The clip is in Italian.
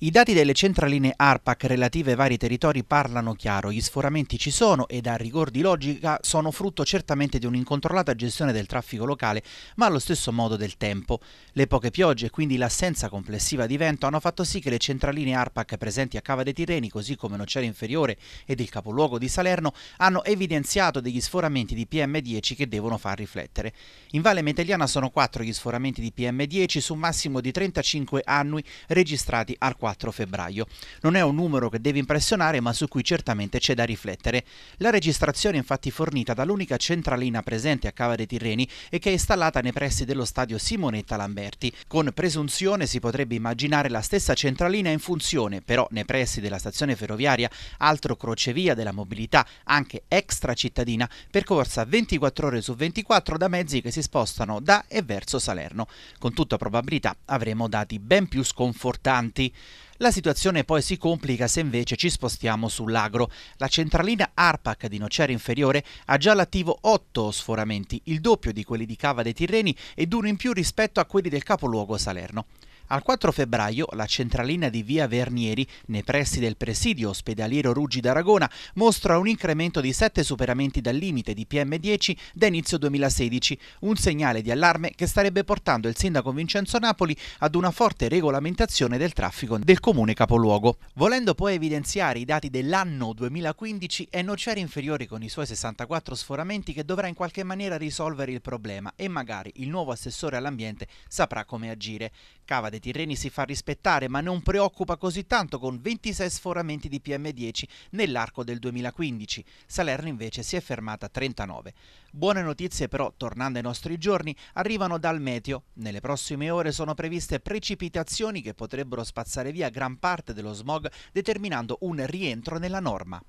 I dati delle centraline ARPAC relative ai vari territori parlano chiaro, gli sforamenti ci sono e a rigor di logica sono frutto certamente di un'incontrollata gestione del traffico locale, ma allo stesso modo del tempo. Le poche piogge e quindi l'assenza complessiva di vento hanno fatto sì che le centraline ARPAC presenti a Cava dei Tirreni, così come Nocera Inferiore ed il capoluogo di Salerno, hanno evidenziato degli sforamenti di PM10 che devono far riflettere. In Valle Meteliana sono 4 gli sforamenti di PM10 su un massimo di 35 annui registrati al 4 24 febbraio. Non è un numero che deve impressionare ma su cui certamente c'è da riflettere. La registrazione infatti fornita dall'unica centralina presente a Cava dei Tirreni e che è installata nei pressi dello stadio Simonetta Lamberti. Con presunzione si potrebbe immaginare la stessa centralina in funzione però nei pressi della stazione ferroviaria, altro crocevia della mobilità anche extracittadina, percorsa 24 ore su 24 da mezzi che si spostano da e verso Salerno. Con tutta probabilità avremo dati ben più sconfortanti. La situazione poi si complica se invece ci spostiamo sull'agro. La centralina ARPAC di Nocera Inferiore ha già l'attivo 8 sforamenti, il doppio di quelli di Cava dei Tirreni ed uno in più rispetto a quelli del capoluogo Salerno. Al 4 febbraio la centralina di via Vernieri, nei pressi del presidio ospedaliero Ruggi d'Aragona, mostra un incremento di 7 superamenti dal limite di PM10 da inizio 2016, un segnale di allarme che starebbe portando il sindaco Vincenzo Napoli ad una forte regolamentazione del traffico del comune capoluogo. Volendo poi evidenziare i dati dell'anno 2015, è Noceri inferiore con i suoi 64 sforamenti che dovrà in qualche maniera risolvere il problema e magari il nuovo assessore all'ambiente saprà come agire. Cava rispettare, Tirreni si fa rispettare ma non preoccupa così tanto con 26 sforamenti di PM10 nell'arco del 2015, Salerno invece si è fermata a 39. Buone notizie però, tornando ai nostri giorni, arrivano dal meteo. Nelle prossime ore sono previste precipitazioni che potrebbero spazzare via gran parte dello smog determinando un rientro nella norma.